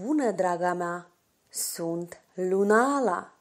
Bună, draga mea! Sunt Lunala!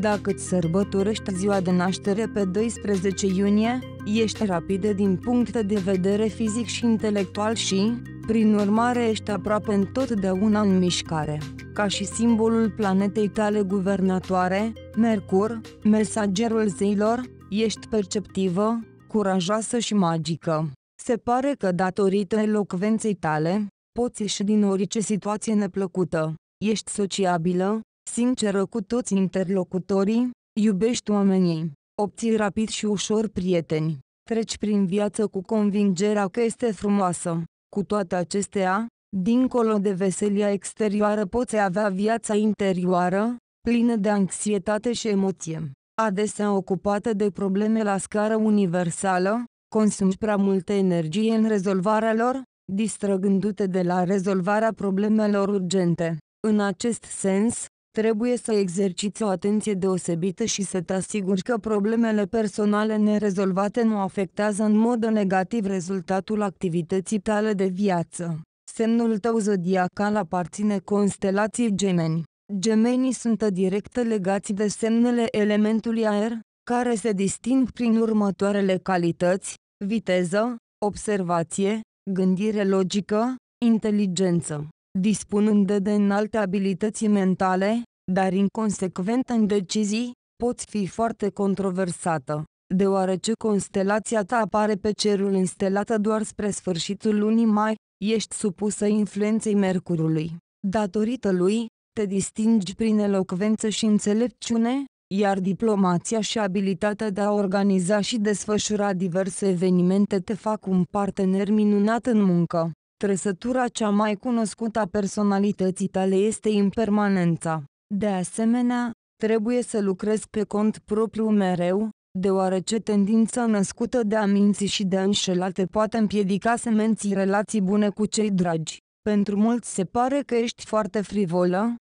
Dacă îți sărbătorești ziua de naștere pe 12 iunie, ești rapidă din punct de vedere fizic și intelectual și, prin urmare, ești aproape întotdeauna în mișcare. Ca și simbolul planetei tale guvernatoare, Mercur, mesagerul zeilor, ești perceptivă, curajoasă și magică. Se pare că datorită elocvenței tale, poți ieși din orice situație neplăcută. Ești sociabilă, sinceră cu toți interlocutorii, iubești oamenii, obții rapid și ușor prieteni. Treci prin viață cu convingerea că este frumoasă. Cu toate acestea, dincolo de veselia exterioară poți avea viața interioară, plină de anxietate și emoție. Adesea ocupată de probleme la scară universală, consumi prea multă energie în rezolvarea lor, distrăgându-te de la rezolvarea problemelor urgente. În acest sens, trebuie să exerciți o atenție deosebită și să te asiguri că problemele personale nerezolvate nu afectează în mod negativ rezultatul activității tale de viață. Semnul tău zodiacal aparține constelației gemeni. Gemenii sunt direct legați de semnele elementului aer, care se disting prin următoarele calități, viteză, observație, gândire logică, inteligență, dispunând de înalte abilități mentale, dar inconsecvent în decizii, poți fi foarte controversată, deoarece constelația ta apare pe cerul instelată doar spre sfârșitul lunii mai, ești supusă influenței Mercurului. Datorită lui, te distingi prin elocvență și înțelepciune, iar diplomația și abilitatea de a organiza și desfășura diverse evenimente te fac un partener minunat în muncă. Tresătura cea mai cunoscută a personalității tale este impermanența. De asemenea, trebuie să lucrezi pe cont propriu mereu, deoarece tendința născută de a minți și de a înșela te poate împiedica să menții relații bune cu cei dragi. Pentru mulți se pare că ești foarte frivolă,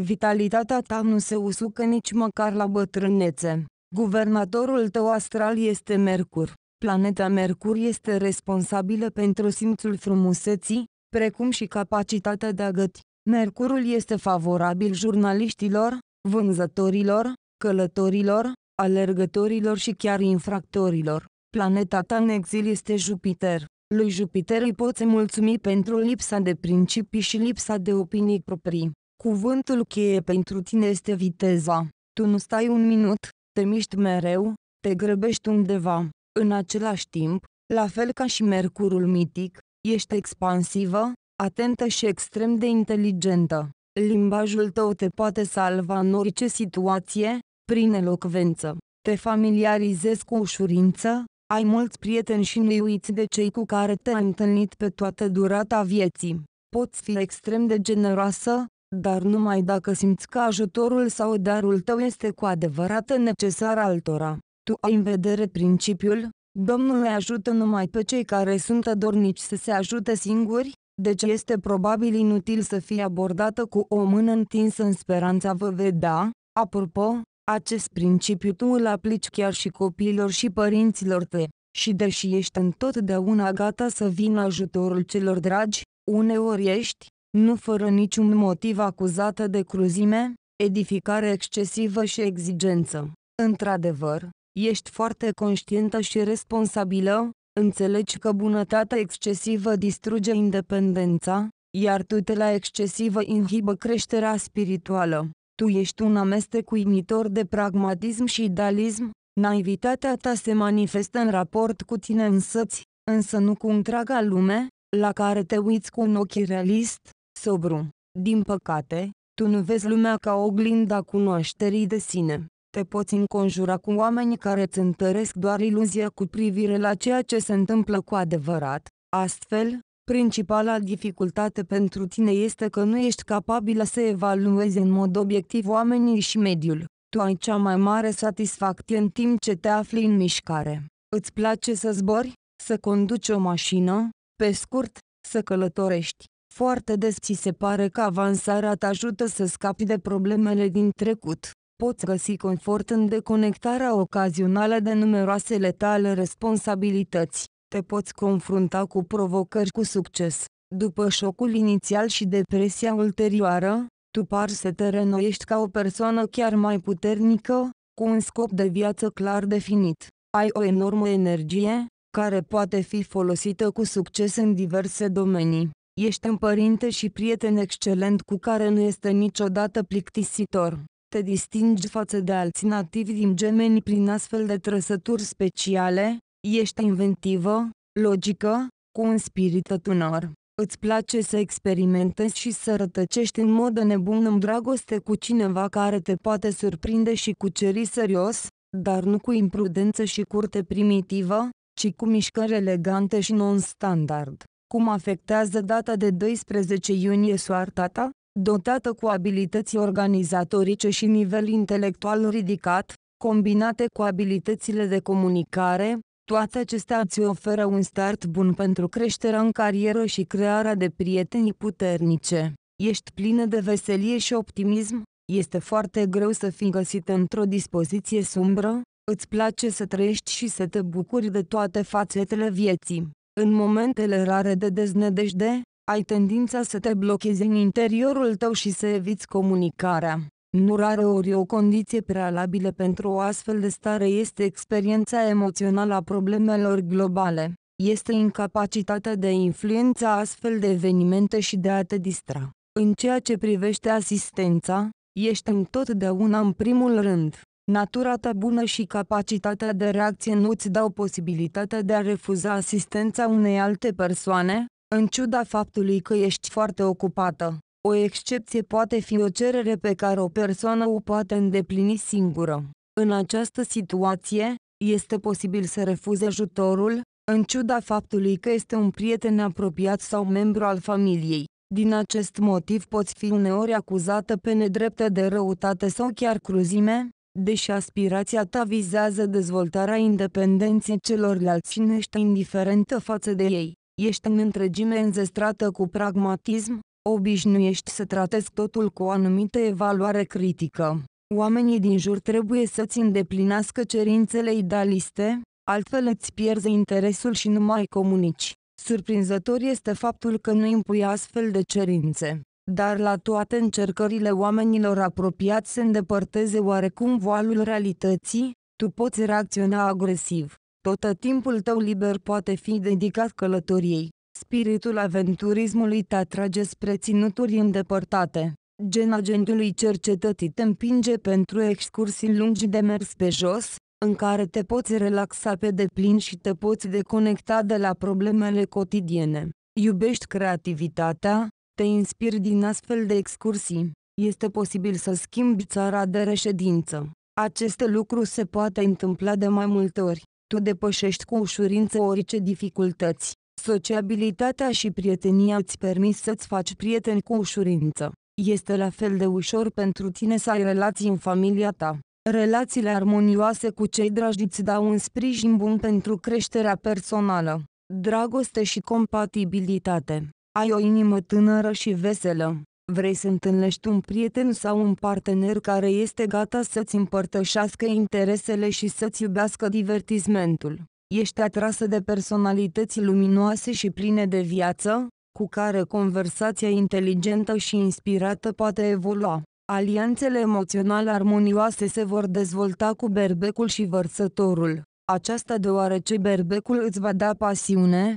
Vitalitatea ta nu se usucă nici măcar la bătrânețe. Guvernatorul tău astral este Mercur. Planeta Mercur este responsabilă pentru simțul frumuseții, precum și capacitatea de a găti. Mercurul este favorabil jurnaliștilor, vânzătorilor, călătorilor, alergătorilor și chiar infractorilor. Planeta ta în exil este Jupiter. Lui Jupiter îi poți mulțumi pentru lipsa de principii și lipsa de opinii proprii. Cuvântul cheie pentru tine este viteza. Tu nu stai un minut, te miști mereu, te grăbești undeva. În același timp, la fel ca și Mercurul mitic, ești expansivă, atentă și extrem de inteligentă. Limbajul tău te poate salva în orice situație, prin elocvență. Te familiarizezi cu ușurință, ai mulți prieteni și nu uiți de cei cu care te-ai întâlnit pe toată durata vieții. Poți fi extrem de generoasă, dar numai dacă simți că ajutorul sau darul tău este cu adevărat necesar altora. Tu ai în vedere principiul, Domnul îi ajută numai pe cei care sunt adornici să se ajute singuri, deci este probabil inutil să fie abordată cu o mână întinsă în speranța vă vedea. Apropo, acest principiu tu îl aplici chiar și copiilor și părinților tăi. Și deși ești întotdeauna gata să vină ajutorul celor dragi, uneori ești, nu fără niciun motiv acuzată de cruzime, edificare excesivă și exigență. Într-adevăr, ești foarte conștientă și responsabilă, înțelegi că bunătatea excesivă distruge independența, iar tutela excesivă inhibă creșterea spirituală. Tu ești un amestec uimitor de pragmatism și idealism, naivitatea ta se manifestă în raport cu tine însăți, însă nu cu întreaga lume, la care te uiți cu un ochi realist, Sobru. Din păcate, tu nu vezi lumea ca oglinda cunoașterii de sine. Te poți înconjura cu oameni care îți întăresc doar iluzia cu privire la ceea ce se întâmplă cu adevărat. Astfel, principala dificultate pentru tine este că nu ești capabilă să evaluezi în mod obiectiv oamenii și mediul. Tu ai cea mai mare satisfacție în timp ce te afli în mișcare. Îți place să zbori, să conduci o mașină, pe scurt, să călătorești. Foarte des ți se pare că avansarea te ajută să scapi de problemele din trecut. Poți găsi confort în deconectarea ocazională de numeroasele tale responsabilități. Te poți confrunta cu provocări cu succes. După șocul inițial și depresia ulterioară, tu par să te renoiești ca o persoană chiar mai puternică, cu un scop de viață clar definit. Ai o enormă energie, care poate fi folosită cu succes în diverse domenii. Ești un părinte și prieten excelent cu care nu este niciodată plictisitor. Te distingi față de alți nativi din gemeni prin astfel de trăsături speciale, ești inventivă, logică, cu un spirit atunor. Îți place să experimentezi și să rătăcești în mod nebun în dragoste cu cineva care te poate surprinde și cuceri serios, dar nu cu imprudență și curte primitivă, ci cu mișcări elegante și non-standard. Cum afectează data de 12 iunie soarta ta? Dotată cu abilități organizatorice și nivel intelectual ridicat, combinate cu abilitățile de comunicare, toate acestea îți oferă un start bun pentru creșterea în carieră și crearea de prieteni puternice. Ești plină de veselie și optimism, este foarte greu să fii găsită într-o dispoziție sumbră, îți place să trăiești și să te bucuri de toate fațetele vieții. În momentele rare de deznădejde, ai tendința să te blochezi în interiorul tău și să eviți comunicarea. Nu rare ori o condiție prealabilă pentru o astfel de stare este experiența emoțională a problemelor globale. Este incapacitatea de a influența astfel de evenimente și de a te distra. În ceea ce privește asistența, ești întotdeauna în primul rând. Natura ta bună și capacitatea de reacție nu ți dau posibilitatea de a refuza asistența unei alte persoane, în ciuda faptului că ești foarte ocupată. O excepție poate fi o cerere pe care o persoană o poate îndeplini singură. În această situație, este posibil să refuze ajutorul, în ciuda faptului că este un prieten apropiat sau membru al familiei. Din acest motiv poți fi uneori acuzată pe nedreptă de răutate sau chiar cruzime, Deși aspirația ta vizează dezvoltarea independenței celorlalți și nu ești indiferentă față de ei, ești în întregime înzestrată cu pragmatism, obișnuiești să tratezi totul cu o anumită evaluare critică. Oamenii din jur trebuie să-ți îndeplinească cerințele idealiste, altfel îți pierzi interesul și nu mai comunici. Surprinzător este faptul că nu impui astfel de cerințe dar la toate încercările oamenilor apropiați se îndepărteze oarecum voalul realității, tu poți reacționa agresiv. Tot timpul tău liber poate fi dedicat călătoriei. Spiritul aventurismului te atrage spre ținuturi îndepărtate. Gen agentului cercetătii te împinge pentru excursii lungi de mers pe jos, în care te poți relaxa pe deplin și te poți deconecta de la problemele cotidiene. Iubești creativitatea, te inspiri din astfel de excursii, este posibil să schimbi țara de reședință. Acest lucru se poate întâmpla de mai multe ori. Tu depășești cu ușurință orice dificultăți. Sociabilitatea și prietenia îți permis să-ți faci prieteni cu ușurință. Este la fel de ușor pentru tine să ai relații în familia ta. Relațiile armonioase cu cei dragi îți dau un sprijin bun pentru creșterea personală, dragoste și compatibilitate. Ai o inimă tânără și veselă. Vrei să întâlnești un prieten sau un partener care este gata să-ți împărtășească interesele și să-ți iubească divertismentul. Ești atrasă de personalități luminoase și pline de viață, cu care conversația inteligentă și inspirată poate evolua. Alianțele emoționale armonioase se vor dezvolta cu berbecul și vărsătorul. Aceasta deoarece berbecul îți va da pasiune,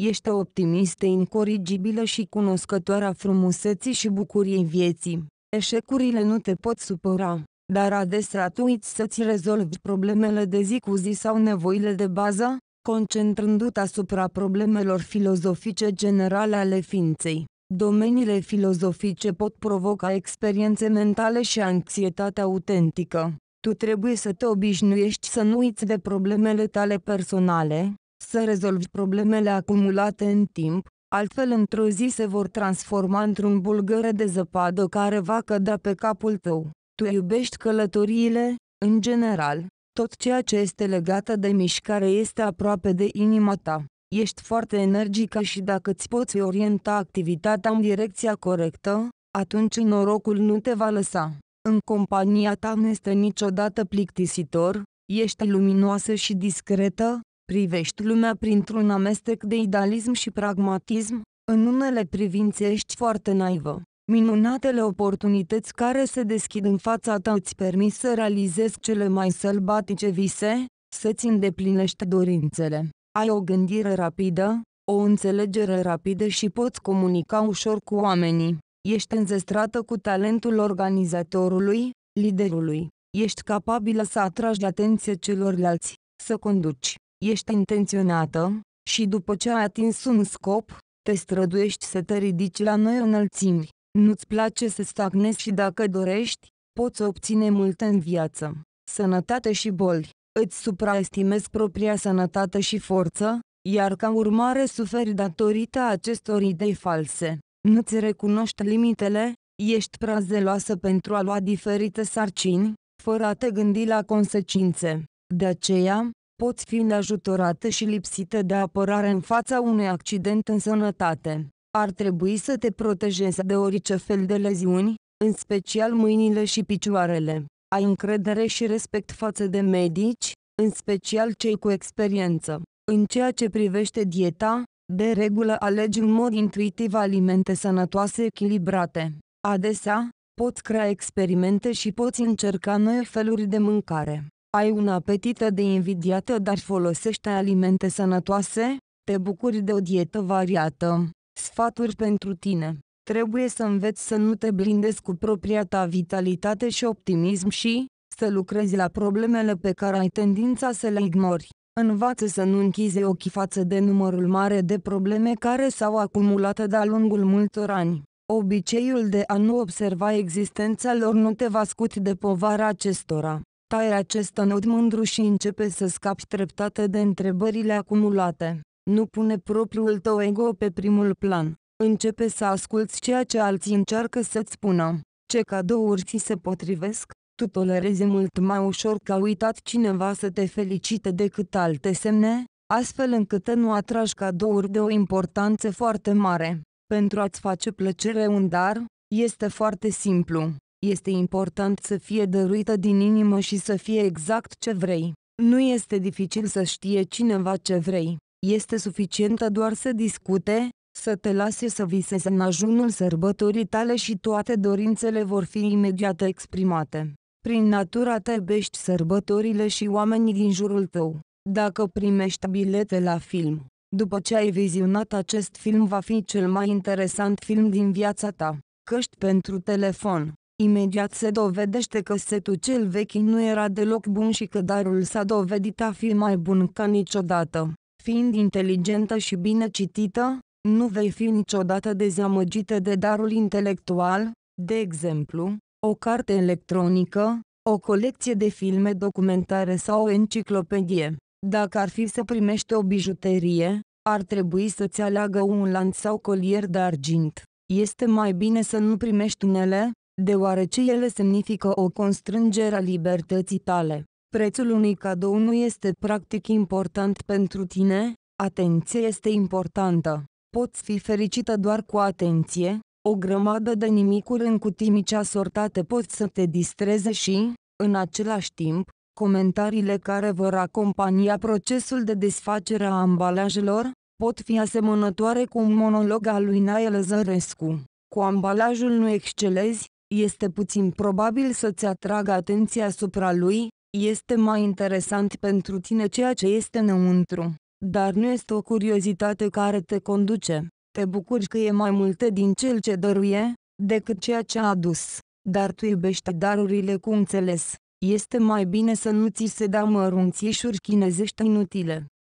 Ești o optimistă incorrigibilă și cunoscătoarea frumuseții și bucuriei vieții. Eșecurile nu te pot supăra, dar adesea tu uiți să-ți rezolvi problemele de zi cu zi sau nevoile de bază, concentrându-te asupra problemelor filozofice generale ale ființei. Domeniile filozofice pot provoca experiențe mentale și anxietate autentică. Tu trebuie să te obișnuiești să nu uiți de problemele tale personale, să rezolvi problemele acumulate în timp, altfel într-o zi se vor transforma într-un bulgăre de zăpadă care va cădea pe capul tău. Tu iubești călătoriile, în general, tot ceea ce este legată de mișcare este aproape de inima ta. Ești foarte energică și dacă îți poți orienta activitatea în direcția corectă, atunci norocul nu te va lăsa. În compania ta nu este niciodată plictisitor, ești luminoasă și discretă, Privești lumea printr-un amestec de idealism și pragmatism, în unele privințe ești foarte naivă. Minunatele oportunități care se deschid în fața ta îți permis să realizezi cele mai sălbatice vise, să-ți îndeplinești dorințele. Ai o gândire rapidă, o înțelegere rapidă și poți comunica ușor cu oamenii. Ești înzestrată cu talentul organizatorului, liderului. Ești capabilă să atragi atenția celorlalți, să conduci ești intenționată, și după ce ai atins un scop, te străduiești să te ridici la noi înălțimi. Nu-ți place să stagnezi și dacă dorești, poți obține multe în viață. Sănătate și boli. Îți supraestimezi propria sănătate și forță, iar ca urmare suferi datorită acestor idei false. Nu-ți recunoști limitele, ești prea zeloasă pentru a lua diferite sarcini, fără a te gândi la consecințe. De aceea, pot fi neajutorată și lipsită de apărare în fața unui accident în sănătate. Ar trebui să te protejezi de orice fel de leziuni, în special mâinile și picioarele. Ai încredere și respect față de medici, în special cei cu experiență. În ceea ce privește dieta, de regulă alegi în mod intuitiv alimente sănătoase echilibrate. Adesea, poți crea experimente și poți încerca noi feluri de mâncare. Ai un apetită de invidiată dar folosește alimente sănătoase? Te bucuri de o dietă variată. Sfaturi pentru tine. Trebuie să înveți să nu te blindezi cu propria ta vitalitate și optimism și să lucrezi la problemele pe care ai tendința să le ignori. Învață să nu închizi ochii față de numărul mare de probleme care s-au acumulat de-a lungul multor ani. Obiceiul de a nu observa existența lor nu te va scuti de povara acestora taie acest nod mândru și începe să scapi treptate de întrebările acumulate. Nu pune propriul tău ego pe primul plan. Începe să asculți ceea ce alții încearcă să-ți spună. Ce cadouri ți se potrivesc? Tu tolerezi mult mai ușor că a uitat cineva să te felicite decât alte semne, astfel încât nu atragi cadouri de o importanță foarte mare. Pentru a-ți face plăcere un dar, este foarte simplu. Este important să fie dăruită din inimă și să fie exact ce vrei. Nu este dificil să știe cineva ce vrei. Este suficientă doar să discute, să te lase să visezi în ajunul sărbătorii tale și toate dorințele vor fi imediat exprimate. Prin natura ta iubești sărbătorile și oamenii din jurul tău. Dacă primești bilete la film, după ce ai vizionat acest film va fi cel mai interesant film din viața ta. Căști pentru telefon. Imediat se dovedește că setul cel vechi nu era deloc bun și că darul s-a dovedit a fi mai bun ca niciodată. Fiind inteligentă și bine citită, nu vei fi niciodată dezamăgită de darul intelectual, de exemplu, o carte electronică, o colecție de filme documentare sau o enciclopedie. Dacă ar fi să primești o bijuterie, ar trebui să-ți aleagă un lanț sau colier de argint. Este mai bine să nu primești unele, deoarece ele semnifică o constrângere a libertății tale. Prețul unui cadou nu este practic important pentru tine, atenție este importantă. Poți fi fericită doar cu atenție, o grămadă de nimicuri în cutii asortate pot să te distreze și, în același timp, comentariile care vor acompania procesul de desfacere a ambalajelor, pot fi asemănătoare cu un monolog al lui Nael Zărescu. Cu ambalajul nu excelezi, este puțin probabil să-ți atragă atenția asupra lui, este mai interesant pentru tine ceea ce este înăuntru, dar nu este o curiozitate care te conduce. Te bucuri că e mai multe din cel ce dăruie, decât ceea ce a adus, dar tu iubești darurile cu înțeles. Este mai bine să nu ți se dea mărunțișuri chinezești inutile.